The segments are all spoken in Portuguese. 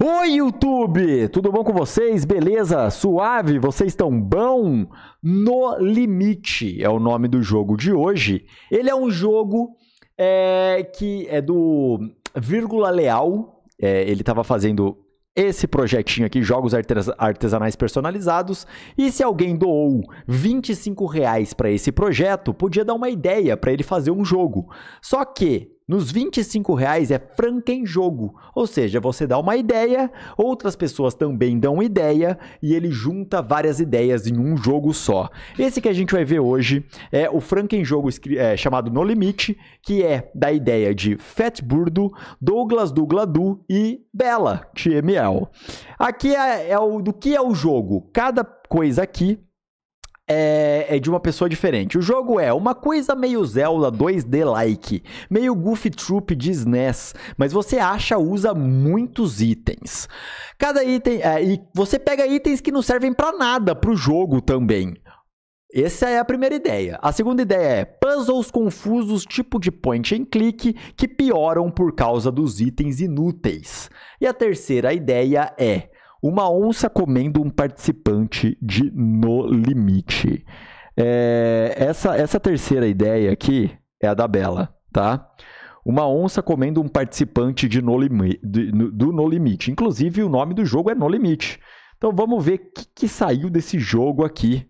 Oi, YouTube! Tudo bom com vocês? Beleza? Suave? Vocês estão bom? No Limite é o nome do jogo de hoje. Ele é um jogo é, que é do Vírgula Leal. É, ele estava fazendo esse projetinho aqui, jogos artesanais personalizados. E se alguém doou 25 reais para esse projeto, podia dar uma ideia para ele fazer um jogo. Só que nos 25 reais é franca jogo, ou seja, você dá uma ideia, outras pessoas também dão ideia e ele junta várias ideias em um jogo só. Esse que a gente vai ver hoje é o franca jogo é, chamado No Limite, que é da ideia de Fat Burdo, Douglas Dugladu e Bella TML. Aqui é, é o do que é o jogo. Cada coisa aqui é, é, de uma pessoa diferente. O jogo é uma coisa meio Zelda 2D-like, meio Goofy Troop de SNES, mas você acha, usa muitos itens. Cada item. É, e você pega itens que não servem para nada pro jogo também. Essa é a primeira ideia. A segunda ideia é puzzles confusos tipo de point and click que pioram por causa dos itens inúteis. E a terceira ideia é uma onça comendo um participante de No Limite. É, essa, essa terceira ideia aqui é a da Bela, tá? Uma onça comendo um participante de no do No Limite. Inclusive, o nome do jogo é No Limite. Então, vamos ver o que, que, saiu desse jogo aqui.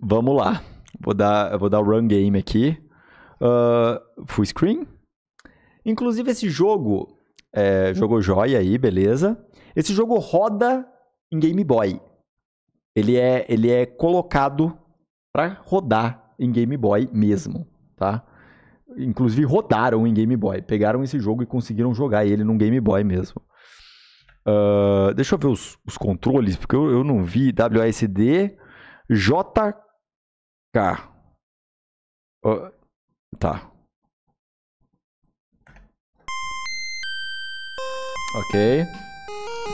Vamos lá. Vou dar, vou dar run game aqui. Uh, full screen. Inclusive, esse jogo é, jogou joia aí, beleza. Esse jogo roda em Game Boy. Ele é, ele é colocado para rodar em Game Boy mesmo, tá? Inclusive rodaram em Game Boy, pegaram esse jogo e conseguiram jogar ele num Game Boy mesmo. Uh, deixa eu ver os, os controles, porque eu, eu, não vi WSD, JK. Uh, tá. Ok.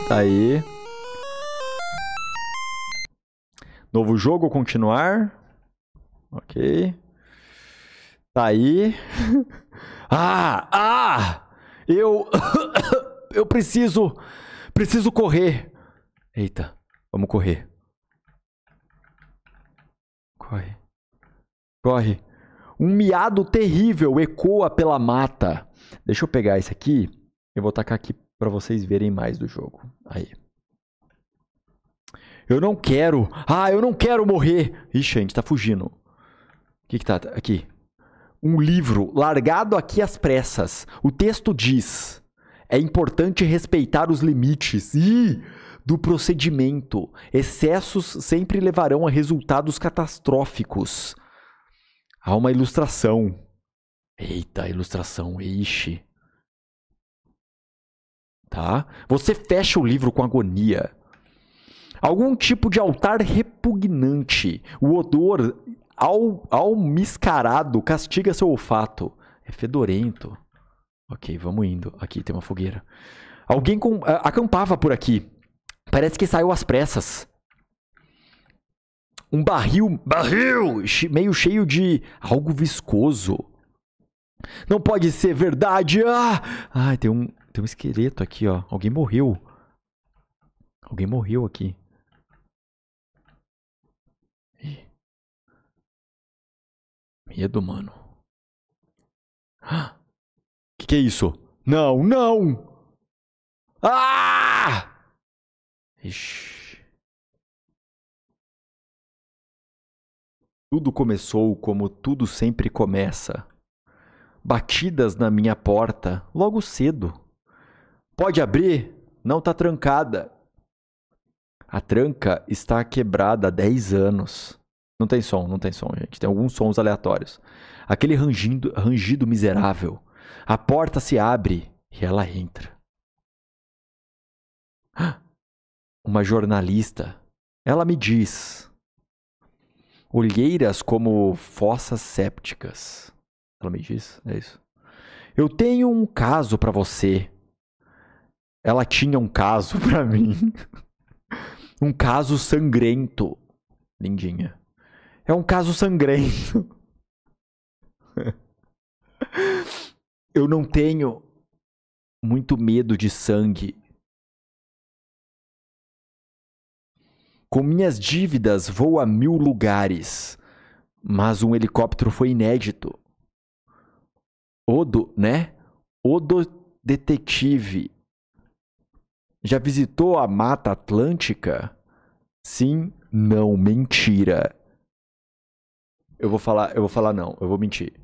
Tá aí. Novo jogo, continuar. Ok. Tá aí. Ah! Ah! Eu. Eu preciso. Preciso correr. Eita. Vamos correr. Corre. Corre. Um miado terrível ecoa pela mata. Deixa eu pegar esse aqui. Eu vou tacar aqui para vocês verem mais do jogo. Aí. Eu não quero. Ah, eu não quero morrer. Ixi, a gente tá fugindo. O que que tá aqui? Um livro largado aqui às pressas. O texto diz: É importante respeitar os limites. e do procedimento. Excessos sempre levarão a resultados catastróficos. Há uma ilustração. Eita, ilustração, ixi tá? Você fecha o livro com agonia. Algum tipo de altar repugnante. O odor ao, ao miscarado castiga seu olfato. É fedorento. Ok, vamos indo. Aqui tem uma fogueira. Alguém com, acampava por aqui. Parece que saiu às pressas. Um barril, barril meio cheio de algo viscoso não pode ser verdade! Ah! Ai, tem um, tem um esqueleto aqui, ó. Alguém morreu. Alguém morreu aqui. Ih. Medo, mano. Ah! Que que é isso? Não, não! Ah! Ixi. Tudo começou como tudo sempre começa batidas na minha porta logo cedo. Pode abrir, não está trancada. A tranca está quebrada há 10 anos. Não tem som, não tem som, gente. Tem alguns sons aleatórios. Aquele rangindo, rangido miserável. A porta se abre e ela entra. Uma jornalista. Ela me diz: olheiras como fossas sépticas me diz, é isso. Eu tenho um caso para você. Ela tinha um caso para mim. um caso sangrento. Lindinha. É um caso sangrento. Eu não tenho muito medo de sangue. Com minhas dívidas vou a mil lugares, mas um helicóptero foi inédito. Odo, né? Odo Detetive. Já visitou a Mata Atlântica? Sim, não, mentira. Eu vou falar, eu vou falar não, eu vou mentir.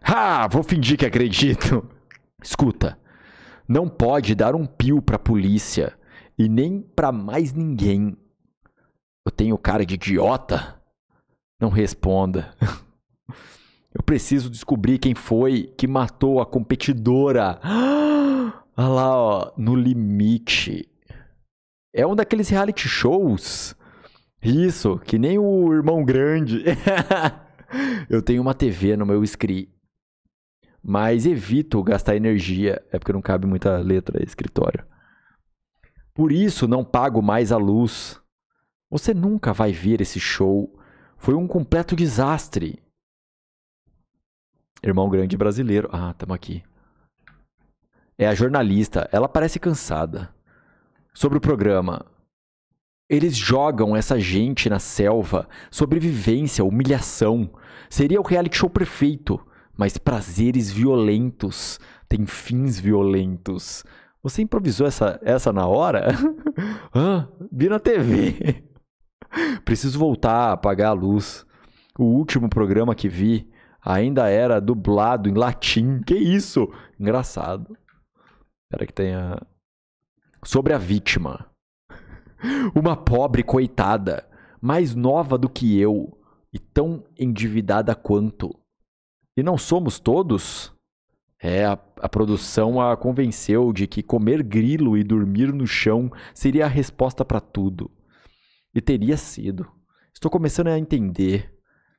Ah, Vou fingir que acredito. Escuta, não pode dar um pio pra polícia e nem pra mais ninguém. Eu tenho cara de idiota? Não responda. Eu preciso descobrir quem foi que matou a competidora. Olha lá, ó, no limite. É um daqueles reality shows. Isso, que nem o irmão grande. eu tenho uma TV no meu screen. Mas evito gastar energia. É porque não cabe muita letra escritório. Por isso não pago mais a luz. Você nunca vai ver esse show foi um completo desastre. Irmão grande brasileiro. Ah, estamos aqui. É a jornalista. Ela parece cansada. Sobre o programa. Eles jogam essa gente na selva. Sobrevivência, humilhação. Seria o reality show perfeito. Mas prazeres violentos têm fins violentos. Você improvisou essa, essa na hora? ah, vi na TV. Preciso voltar a apagar a luz. O último programa que vi ainda era dublado em latim. Que isso? Engraçado. Espera que tenha. Sobre a vítima. Uma pobre coitada, mais nova do que eu e tão endividada quanto. E não somos todos? É, a, a, produção a convenceu de que comer grilo e dormir no chão seria a resposta para tudo. E teria sido. Estou começando a entender.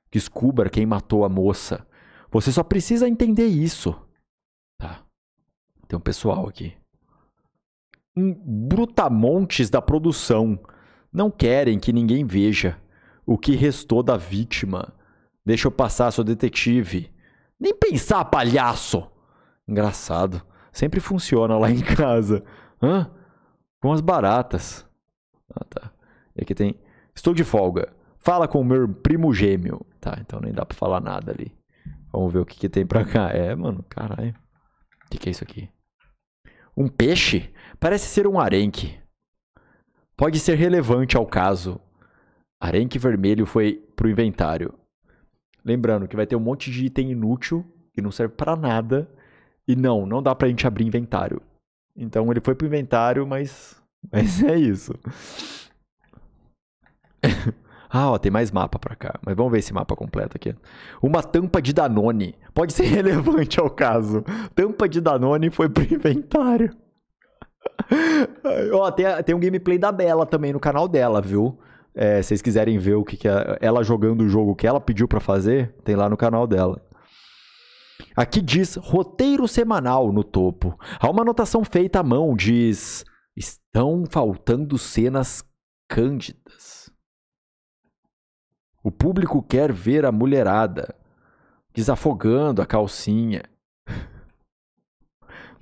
Descubra quem matou a moça. Você só precisa entender isso. Tá. Tem um pessoal aqui. Um brutamontes da produção. Não querem que ninguém veja o que restou da vítima. Deixa eu passar, seu detetive. Nem pensar, palhaço! Engraçado. Sempre funciona lá em casa. Hã? Com as baratas. Ah, tá. E aqui tem, estou de folga, fala com o meu primo gêmeo. Tá, então nem dá pra falar nada ali. Vamos ver o que, que tem pra cá. É, mano, caralho. O que, que é isso aqui? Um peixe? Parece ser um arenque. Pode ser relevante ao caso. Arenque vermelho foi pro inventário. Lembrando que vai ter um monte de item inútil que não serve para nada. E não, não dá pra gente abrir inventário. Então ele foi pro inventário, mas. Mas é isso. ah, ó, tem mais mapa pra cá. Mas vamos ver esse mapa completo aqui. Uma tampa de Danone. Pode ser relevante ao caso. Tampa de Danone foi pro inventário. ó, tem, tem um gameplay da Bela também no canal dela, viu? É, vocês quiserem ver o que, que é, ela jogando o jogo que ela pediu para fazer, tem lá no canal dela. Aqui diz roteiro semanal no topo. Há uma anotação feita à mão, diz: estão faltando cenas cândidas. O público quer ver a mulherada desafogando a calcinha.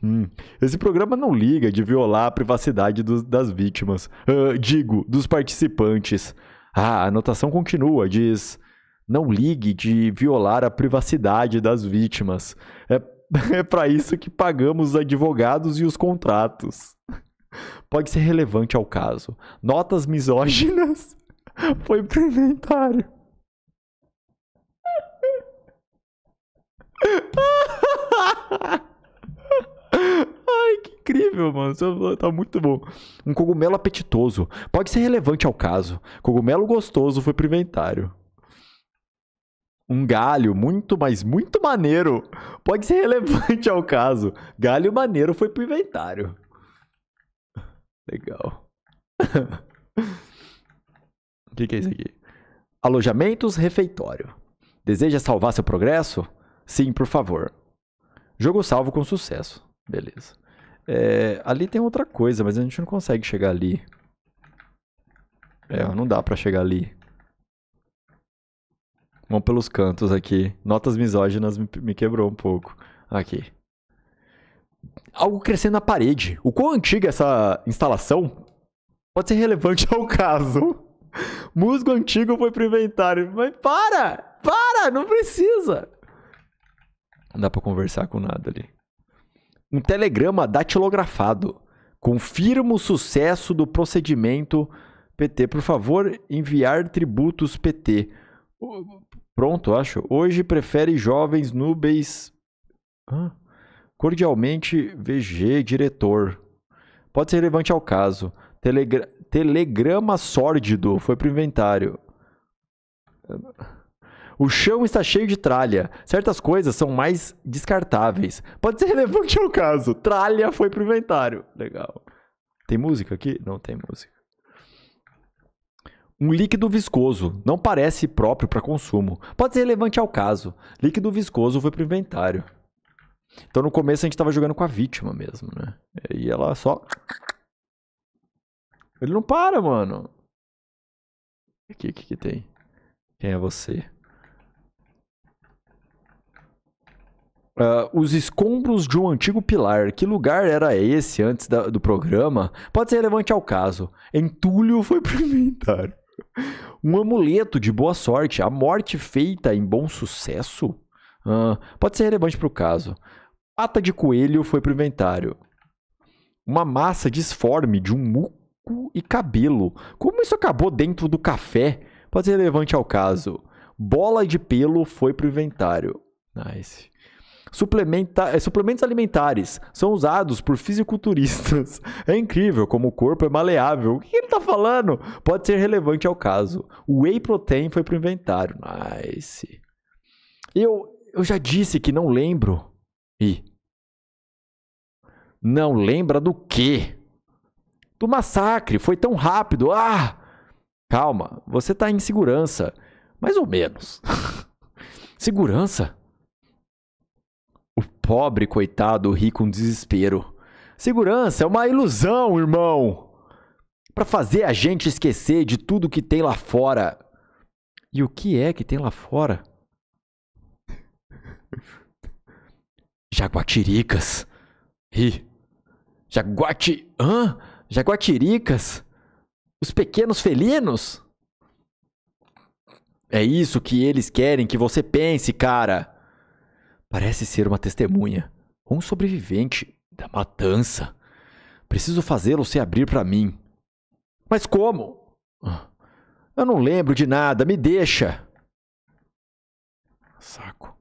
Hum, esse programa não liga de violar a privacidade das vítimas. Uh, digo, dos participantes. Ah, a anotação continua, diz. Não ligue de violar a privacidade das vítimas. É, é para isso que pagamos os advogados e os contratos. Pode ser relevante ao caso. Notas misóginas Foi pro inventário. Ai, que incrível, mano. É, tá muito bom. Um cogumelo apetitoso. Pode ser relevante ao caso. Cogumelo gostoso foi pro inventário. Um galho muito, mas muito maneiro. Pode ser relevante ao caso. Galho maneiro foi pro inventário. Legal que, que é isso aqui? Alojamentos refeitório. Deseja salvar seu progresso? Sim, por favor. Jogo salvo com sucesso. Beleza. É, ali tem outra coisa, mas a gente não consegue chegar ali. É, não dá pra chegar ali. Vamos pelos cantos aqui. Notas misóginas me, me quebrou um pouco. Aqui. Algo crescendo na parede. O quão antiga essa instalação pode ser relevante ao caso. Musgo antigo foi pro inventário. Mas para! Para! Não precisa! Não dá pra conversar com nada ali. Um telegrama datilografado. Confirma o sucesso do procedimento PT. Por favor, enviar tributos PT. Pronto, acho. Hoje prefere jovens nubes. Cordialmente, VG, diretor. Pode ser relevante ao caso. Telegra telegrama sórdido foi pro inventário. O chão está cheio de tralha. Certas coisas são mais descartáveis. Pode ser relevante ao caso. Tralha foi pro inventário. Legal. Tem música aqui? Não tem música. Um líquido viscoso não parece próprio para consumo. Pode ser relevante ao caso. Líquido viscoso foi pro inventário. Então no começo a gente estava jogando com a vítima mesmo, né? E ela só ele não para, mano. O que, que, que tem? Quem é você? Uh, os escombros de um antigo pilar. Que lugar era esse antes da, do programa? Pode ser relevante ao caso. Entulho foi pro inventário. Um amuleto de boa sorte. A morte feita em bom sucesso? Uh, pode ser relevante pro caso. Pata de coelho foi pro inventário. Uma massa disforme de um muco cu e cabelo. Como isso acabou dentro do café? Pode ser relevante ao caso. Bola de pelo foi pro inventário. Nice. Suplementa... É, suplementos alimentares são usados por fisiculturistas. É incrível como o corpo é maleável. O que ele tá falando? Pode ser relevante ao caso. whey protein foi pro inventário. Nice. Eu, eu já disse que não lembro. E não lembra do quê? do massacre. Foi tão rápido. Ah! Calma, você está em segurança. Mais ou menos. segurança? O pobre coitado ri com desespero. Segurança é uma ilusão, irmão! Para fazer a gente esquecer de tudo que tem lá fora. E o que é que tem lá fora? Jaguatiricas. Ri. Jaguati. Hã? jaguatiricas, os pequenos felinos. É isso que eles querem que você pense, cara. Parece ser uma testemunha, um sobrevivente da matança. Preciso fazê-lo se abrir para mim. Mas como? Ah, eu não lembro de nada, me deixa. Saco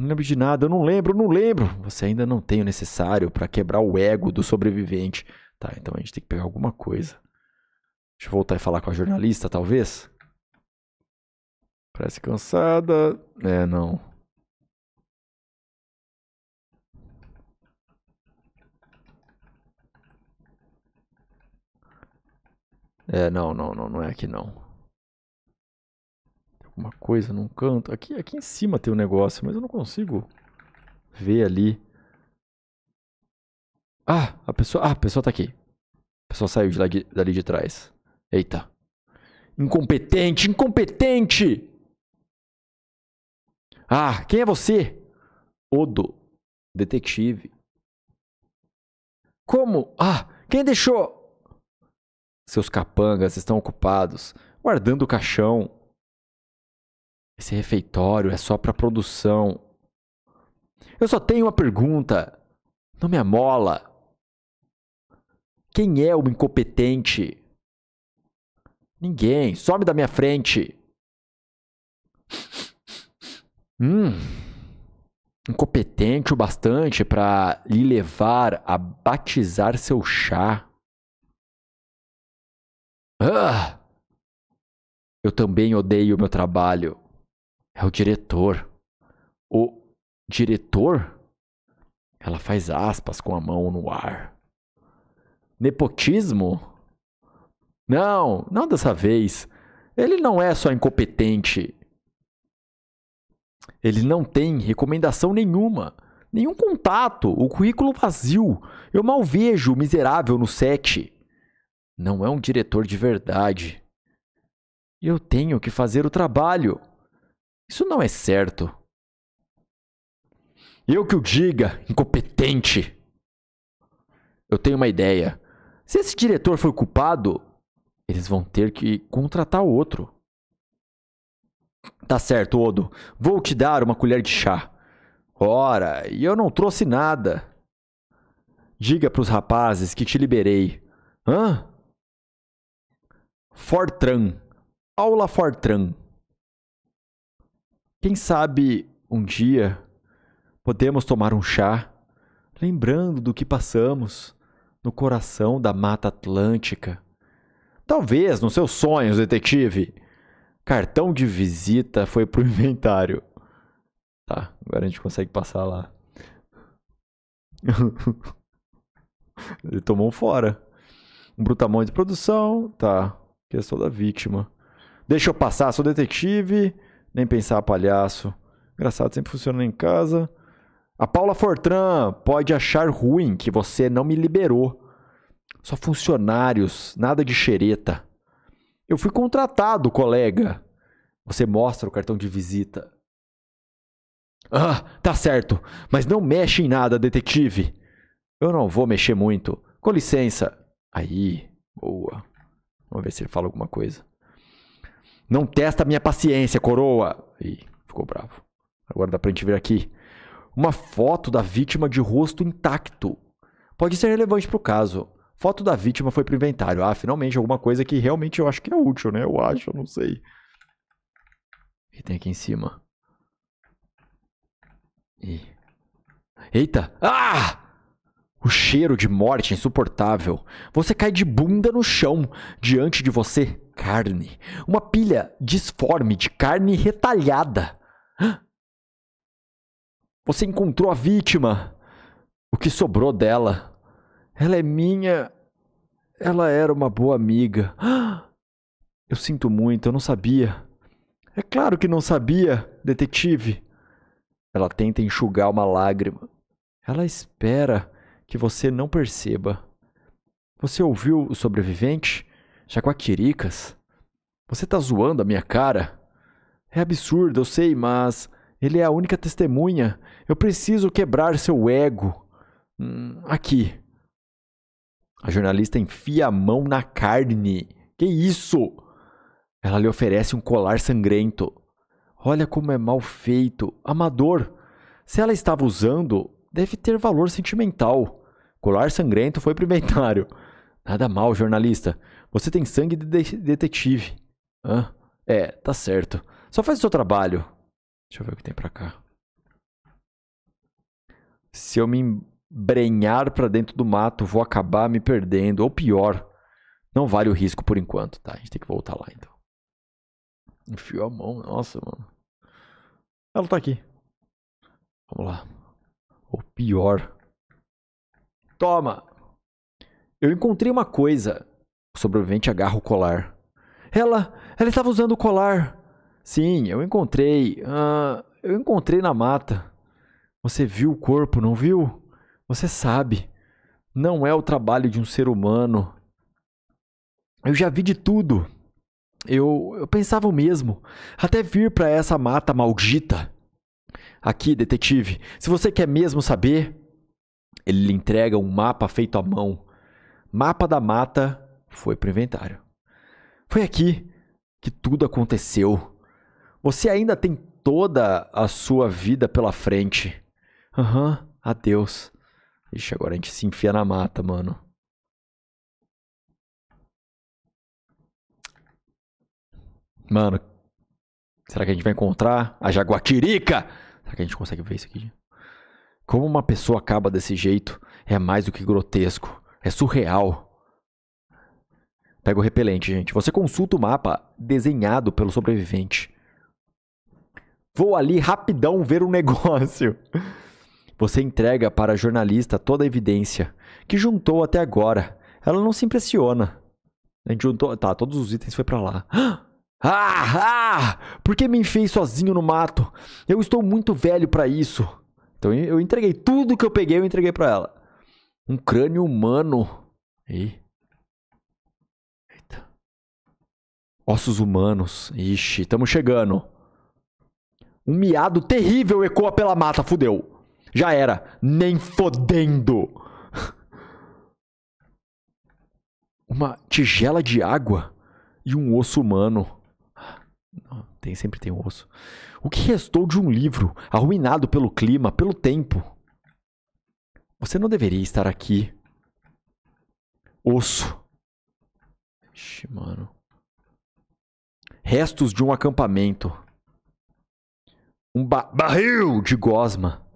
não lembro de nada, eu não lembro, eu não lembro. Você ainda não tem o necessário para quebrar o ego do sobrevivente. Tá, então a gente tem que pegar alguma coisa. Deixa eu voltar e falar com a jornalista, talvez. Parece cansada. É, não. É, não, não, não, não é aqui não uma coisa num canto. Aqui, aqui em cima tem um negócio, mas eu não consigo ver ali. Ah, a pessoa, ah, a pessoa tá aqui. A pessoa saiu de lá, de, dali de trás. Eita. Incompetente, incompetente! Ah, quem é você? Odo, detetive. Como? Ah, quem deixou? Seus capangas estão ocupados, guardando o caixão. Esse refeitório é só para produção. Eu só tenho uma pergunta. Não me amola. Quem é o incompetente? Ninguém. Some da minha frente. Hum. Incompetente o bastante para lhe levar a batizar seu chá. Ah! Eu também odeio o meu trabalho. É o diretor. O diretor? Ela faz aspas com a mão no ar. Nepotismo? Não, não dessa vez. Ele não é só incompetente. Ele não tem recomendação nenhuma, nenhum contato, o currículo vazio. Eu mal vejo o miserável no set. Não é um diretor de verdade. Eu tenho que fazer o trabalho. Isso não é certo. Eu que o diga, incompetente. Eu tenho uma ideia. Se esse diretor for culpado, eles vão ter que contratar outro. Tá certo, Odo. Vou te dar uma colher de chá. Ora, e eu não trouxe nada. Diga para os rapazes que te liberei. Hã? Fortran. Aula Fortran. Quem sabe um dia podemos tomar um chá, lembrando do que passamos no coração da Mata Atlântica. Talvez nos seus sonhos, detetive. Cartão de visita foi pro inventário. Tá, agora a gente consegue passar lá. Ele tomou um fora. Um brutamonte de produção. Tá. Questão da vítima. Deixa eu passar, sou detetive. Nem pensar palhaço. Engraçado, sempre funciona em casa. A Paula Fortran pode achar ruim que você não me liberou. Só funcionários, nada de xereta. Eu fui contratado, colega. Você mostra o cartão de visita. Ah, tá certo, mas não mexe em nada, detetive. Eu não vou mexer muito. Com licença. Aí, boa. Vamos ver se ele fala alguma coisa. Não testa minha paciência, coroa. E ficou bravo. Agora dá pra gente ver aqui. Uma foto da vítima de rosto intacto. Pode ser relevante pro caso. Foto da vítima foi pro inventário. Ah, finalmente alguma coisa que realmente eu acho que é útil, né? Eu acho, eu não sei. O que tem aqui em cima? Ih. Eita! Ah! O cheiro de morte insuportável. Você cai de bunda no chão. Diante de você carne. Uma pilha disforme de carne retalhada. Você encontrou a vítima. O que sobrou dela? Ela é minha. Ela era uma boa amiga. Eu sinto muito, eu não sabia. É claro que não sabia, detetive. Ela tenta enxugar uma lágrima. Ela espera que você não perceba. Você ouviu o sobrevivente? Jaguatiricas? Você tá zoando a minha cara? É absurdo, eu sei, mas ele é a única testemunha. Eu preciso quebrar seu ego. Hum, aqui. A jornalista enfia a mão na carne. Que isso? Ela lhe oferece um colar sangrento. Olha como é mal feito, amador. Se ela estava usando, deve ter valor sentimental. Colar sangrento foi primentário. Nada mal, jornalista. Você tem sangue de, detetive. Hã? É, tá certo. Só faz o seu trabalho. Deixa eu ver o que tem pra cá. Se eu me embrenhar pra dentro do mato, vou acabar me perdendo. Ou pior, não vale o risco por enquanto, tá? A gente tem que voltar lá então. Enfiou a mão, nossa, mano. Ela tá aqui. Vamos lá. Ou pior. Toma! Eu encontrei uma coisa. O sobrevivente agarra o colar. Ela, ela estava usando o colar. Sim, eu encontrei. Uh, eu encontrei na mata. Você viu o corpo, não viu? Você sabe. Não é o trabalho de um ser humano. Eu já vi de tudo. Eu, eu pensava o mesmo. Até vir para essa mata maldita. Aqui, detetive, se você quer mesmo saber, ele lhe entrega um mapa feito à mão. Mapa da mata foi pro inventário. Foi aqui que tudo aconteceu. Você ainda tem toda a sua vida pela frente. Aham, uhum, adeus. Ixi, agora a gente se enfia na mata, mano. Mano, será que a gente vai encontrar a jaguatirica? Será que a gente consegue ver isso aqui? Como uma pessoa acaba desse jeito é mais do que grotesco, é surreal. Pega o repelente, gente. Você consulta o mapa desenhado pelo sobrevivente. Vou ali rapidão ver o um negócio. Você entrega para a jornalista toda a evidência que juntou até agora. Ela não se impressiona. A gente juntou. Tá, todos os itens foi para lá. Ah, ah! Por que me enfiei sozinho no mato? Eu estou muito velho para isso. Então eu entreguei tudo que eu peguei, eu entreguei para ela. Um crânio humano. Ei. Ossos humanos. Ixi, estamos chegando. Um miado terrível ecoa pela mata, fudeu. Já era. Nem fodendo. Uma tigela de água e um osso humano. Tem, sempre tem um osso. O que restou de um livro, arruinado pelo clima, pelo tempo? Você não deveria estar aqui. Osso. Ixi, mano restos de um acampamento, um ba barril de gosma,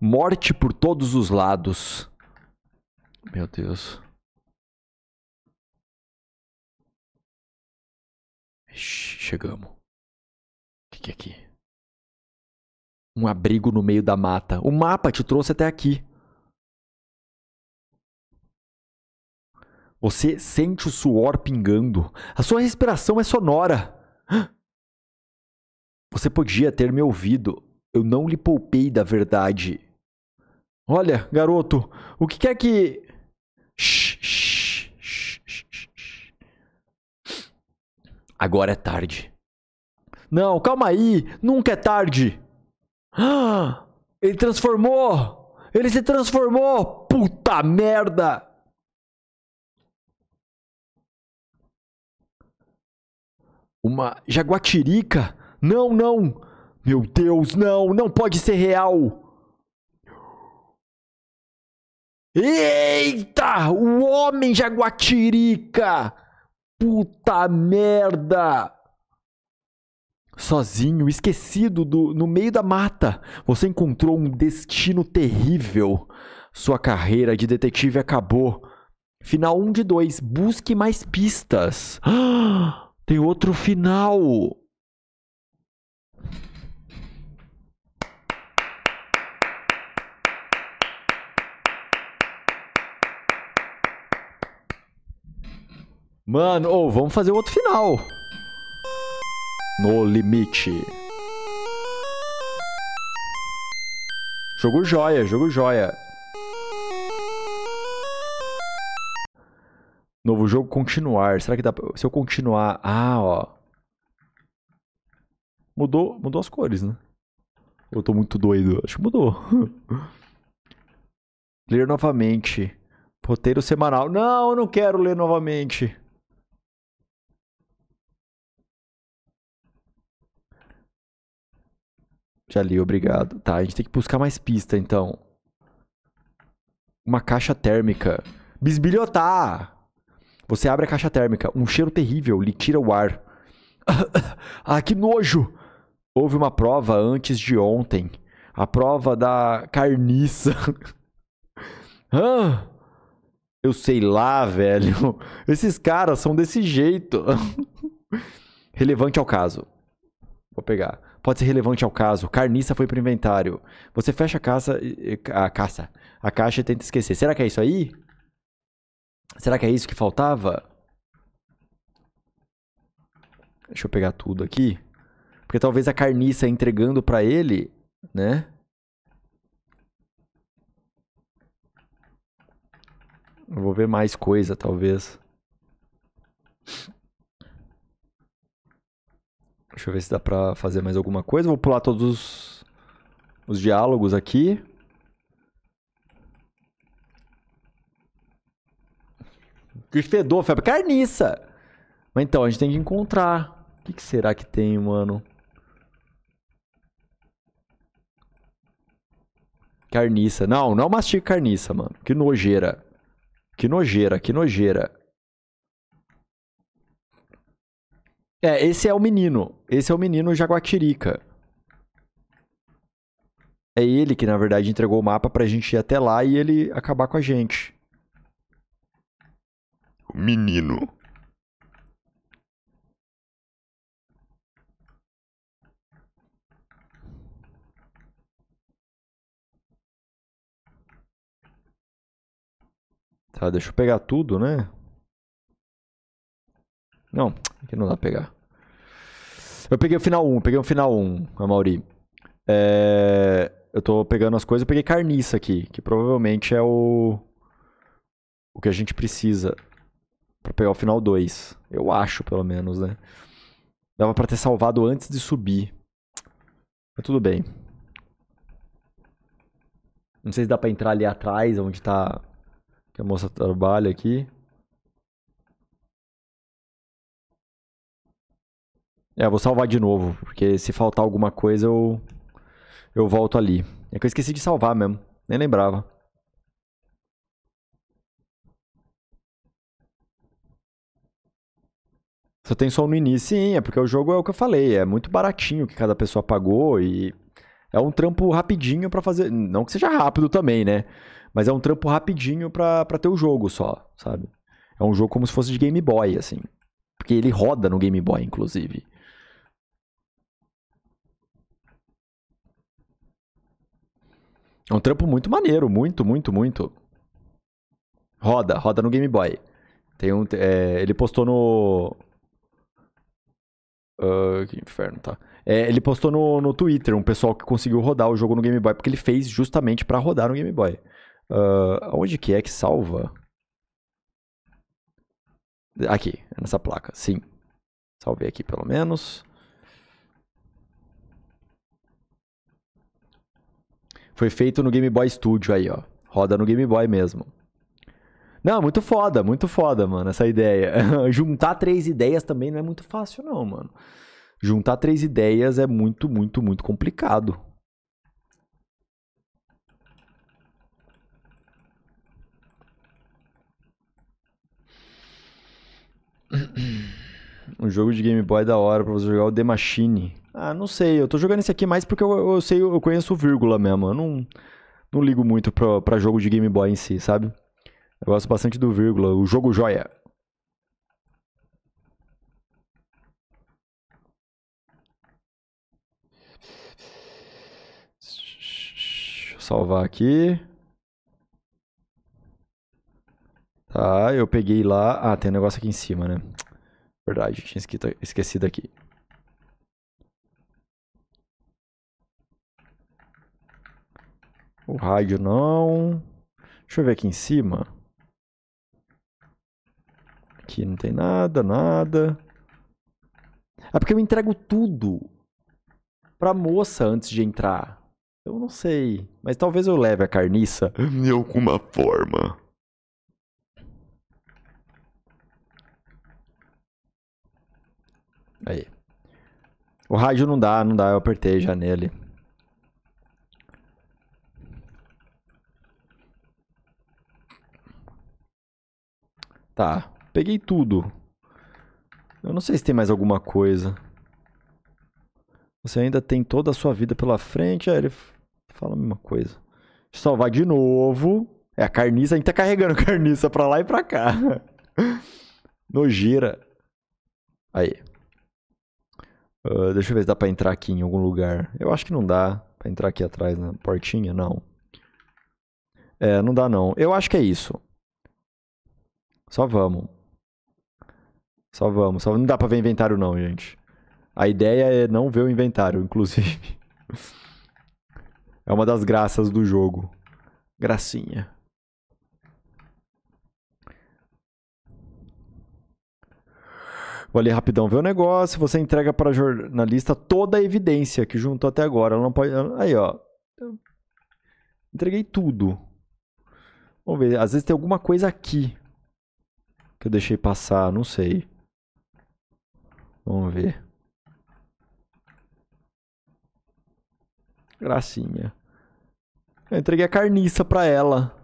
morte por todos os lados. Meu Deus. Chegamos. O que, que é aqui? Um abrigo no meio da mata. O mapa te trouxe até aqui. Você sente o suor pingando. A sua respiração é sonora. Você podia ter me ouvido. Eu não lhe poupei da verdade. Olha, garoto, o que quer que. Agora é tarde. Não, calma aí, nunca é tarde. Ele transformou! Ele se transformou! Puta merda! Uma jaguatirica? Não, não! Meu Deus, não! Não pode ser real! Eita! O homem jaguatirica! Puta merda! Sozinho, esquecido do, no meio da mata, você encontrou um destino terrível. Sua carreira de detetive acabou. Final 1 um de 2. Busque mais pistas. Ah! Tem outro final. Mano, ou oh, vamos fazer outro final. No limite. Jogo joia, jogo joia. Novo jogo, continuar. Será que dá pra... Se eu continuar... Ah, ó. Mudou, mudou as cores, né? Eu tô muito doido. Acho que mudou. ler novamente. Roteiro semanal. Não, eu não quero ler novamente. Já li, obrigado. Tá, a gente tem que buscar mais pista, então. Uma caixa térmica. Bisbilhotar! Você abre a caixa térmica, um cheiro terrível lhe tira o ar. ah, que nojo! Houve uma prova antes de ontem. A prova da carniça. ah, eu sei lá, velho. Esses caras são desse jeito. relevante ao caso. Vou pegar. Pode ser relevante ao caso. Carniça foi pro inventário. Você fecha a caça. A caça. A caixa e tenta esquecer. Será que é isso aí? Será que é isso que faltava? Deixa eu pegar tudo aqui. Porque talvez a carniça entregando para ele, né? Eu vou ver mais coisa, talvez. Deixa eu ver se dá pra fazer mais alguma coisa. Vou pular todos os, os diálogos aqui. Que fedor, febre. Carniça! Mas então, a gente tem que encontrar. O que, que será que tem, mano? Carniça. Não, não mastiga carniça, mano. Que nojeira. Que nojeira, que nojeira. É, esse é o menino. Esse é o menino Jaguatirica. É ele que, na verdade, entregou o mapa pra gente ir até lá e ele acabar com a gente menino Tá, deixa eu pegar tudo, né? Não, aqui não dá pra pegar. Eu peguei o final 1, peguei o final 1, Amauri. É, eu tô pegando as coisas, eu peguei carniça aqui, que provavelmente é o, o que a gente precisa para pegar o final 2. Eu acho, pelo menos, né? Dava para ter salvado antes de subir. Mas tudo bem. Não sei se dá pra entrar ali atrás, onde tá... Que a moça trabalha aqui. É, vou salvar de novo, porque se faltar alguma coisa eu... Eu volto ali. É que eu esqueci de salvar mesmo. Nem lembrava. só tem som no início, sim, é porque o jogo é o que eu falei, é muito baratinho que cada pessoa pagou e é um trampo rapidinho para fazer, não que seja rápido também, né? Mas é um trampo rapidinho para ter o jogo só, sabe? É um jogo como se fosse de Game Boy, assim. Porque ele roda no Game Boy, inclusive. É um trampo muito maneiro, muito, muito, muito. Roda, roda no Game Boy. Tem um, é, ele postou no, Uh, que inferno, tá? É, ele postou no, no Twitter um pessoal que conseguiu rodar o jogo no Game Boy, porque ele fez justamente para rodar no Game Boy. Uh, ah, onde que é que salva? Aqui, nessa placa, sim. Salvei aqui pelo menos. Foi feito no Game Boy Studio aí, ó. Roda no Game Boy mesmo. Não, muito foda, muito foda, mano, essa ideia. Juntar três ideias também não é muito fácil, não, mano. Juntar três ideias é muito, muito, muito complicado. Um jogo de Game Boy da hora pra você jogar o The Machine. Ah, não sei. Eu tô jogando esse aqui mais porque eu, eu sei, eu conheço o vírgula mesmo. Eu não, não ligo muito pra, pra jogo de Game Boy em si, sabe? Eu gosto bastante do vírgula, o jogo joia. Salvar aqui. Tá, eu peguei lá. Ah, tem um negócio aqui em cima, né? Verdade, tinha esquecido aqui. O rádio não. Deixa eu ver aqui em cima. Aqui não tem nada, nada. Ah, porque eu entrego tudo pra moça antes de entrar. Eu não sei, mas talvez eu leve a carniça de alguma forma. Aí. O rádio não dá, não dá, eu apertei já nele. Tá. Peguei tudo. Eu não sei se tem mais alguma coisa. Você ainda tem toda a sua vida pela frente. É, ele fala a mesma coisa. Deixa salvar de novo. É, a carniça, a gente tá carregando carniça pra lá e pra cá. Nojeira. Aí. Uh, deixa eu ver se dá pra entrar aqui em algum lugar. Eu acho que não dá pra entrar aqui atrás na portinha, não. É, não dá não. Eu acho que é isso. Só vamos. Só vamos. Só não dá pra ver inventário não, gente. A ideia é não ver o inventário, inclusive. É uma das graças do jogo. Gracinha. Vou ali rapidão ver o negócio. Você entrega para a jornalista toda a evidência que juntou até agora. Ela não pode. Aí, ó. entreguei tudo. Vamos ver. Às vezes tem alguma coisa aqui que eu deixei passar. Não sei. Vamos ver. Gracinha. Eu entreguei a carniça pra ela.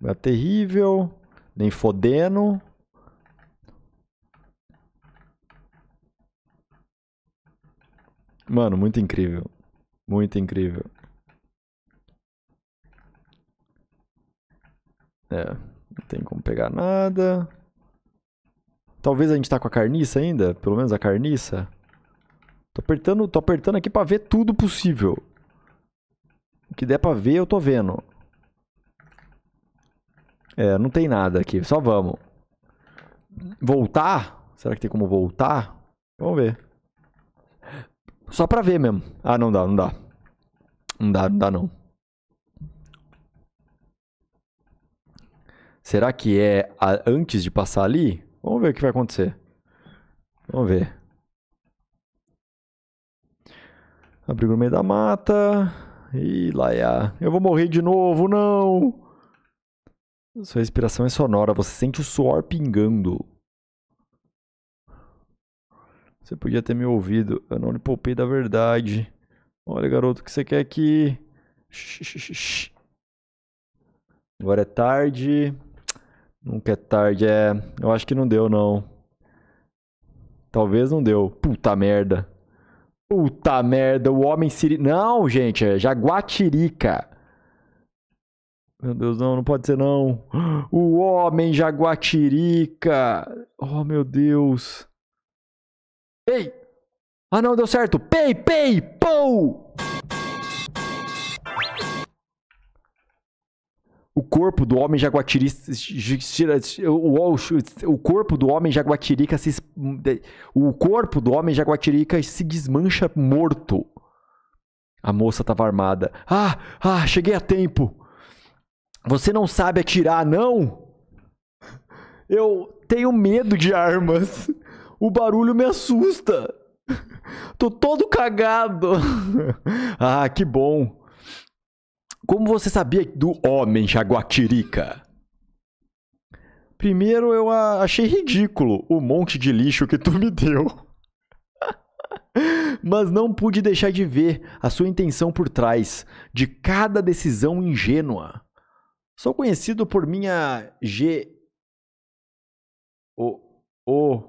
Não é terrível. Nem fodendo. Mano, muito incrível. Muito incrível. É, não tem como pegar nada. Talvez a gente tá com a carniça ainda, pelo menos a carniça. Tô apertando, tô apertando aqui pra ver tudo possível. O que der pra ver, eu tô vendo. É, não tem nada aqui, só vamos. Voltar? Será que tem como voltar? Vamos ver. Só pra ver mesmo. Ah, não dá, não dá. Não dá, não dá não. Será que é a, antes de passar ali? Vamos ver o que vai acontecer. Vamos ver. Abrigo no meio da mata. Ih, é. Eu vou morrer de novo, não! Sua respiração é sonora, você sente o suor pingando. Você podia ter me ouvido. Eu não lhe poupei da verdade. Olha, garoto, o que você quer aqui? Agora é tarde. Nunca é tarde, é. Eu acho que não deu, não. Talvez não deu. Puta merda. Puta merda, o homem siri. Não, gente, é Jaguatirica. Meu Deus, não, não pode ser não. O homem Jaguatirica. Oh, meu Deus. Ei! Ah, não, deu certo. Pei, pei, pou! o corpo do homem jaguatiri o, corpo do homem jaguatirica se o corpo do homem jaguatirica se desmancha morto. A moça estava armada. Ah, ah, cheguei a tempo. Você não sabe atirar, não? Eu tenho medo de armas. O barulho me assusta. Tô todo cagado. ah, que bom. Como você sabia do Homem Jaguatirica? Primeiro eu achei ridículo o monte de lixo que tu me deu. Mas não pude deixar de ver a sua intenção por trás de cada decisão ingênua. Sou conhecido por minha G. O. O.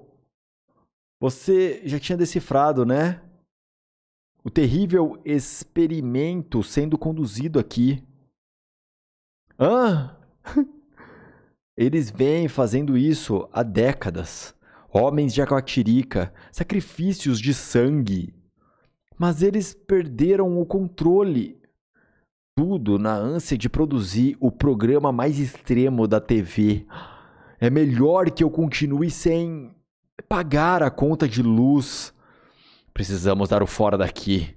Você já tinha decifrado, né? o terrível experimento sendo conduzido aqui. Ah! Eles vêm fazendo isso há décadas. Homens de aquatirica, sacrifícios de sangue. Mas eles perderam o controle. Tudo na ânsia de produzir o programa mais extremo da TV. É melhor que eu continue sem pagar a conta de luz Precisamos dar o fora daqui.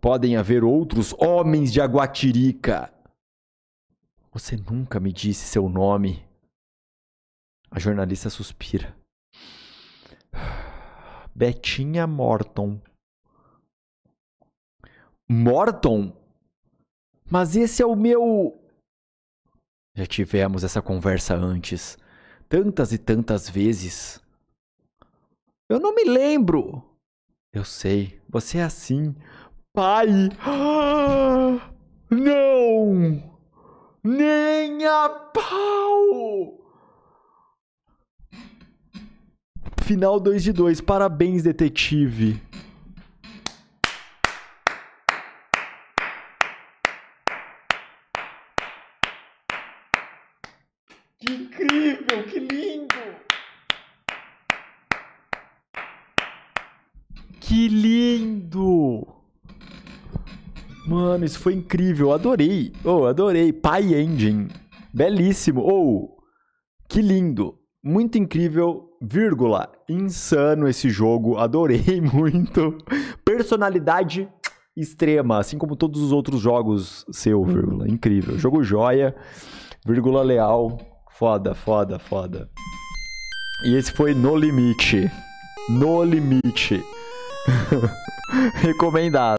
Podem haver outros homens de Aguatirica. Você nunca me disse seu nome. A jornalista suspira. Betinha Morton. Morton? Mas esse é o meu. Já tivemos essa conversa antes, tantas e tantas vezes. Eu não me lembro. Eu sei, você é assim. Pai! não! Nem a pau! Final 2 de 2. Parabéns, detetive. Que lindo! Mano, isso foi incrível. Adorei. Oh, adorei. Pie Engine. Belíssimo. Oh, que lindo. Muito incrível, vírgula. Insano esse jogo. Adorei muito. Personalidade extrema, assim como todos os outros jogos seu, vírgula. Uhum. Incrível. Jogo joia, vírgula leal. Foda, foda, foda. E esse foi No Limite. No Limite. Recomendado.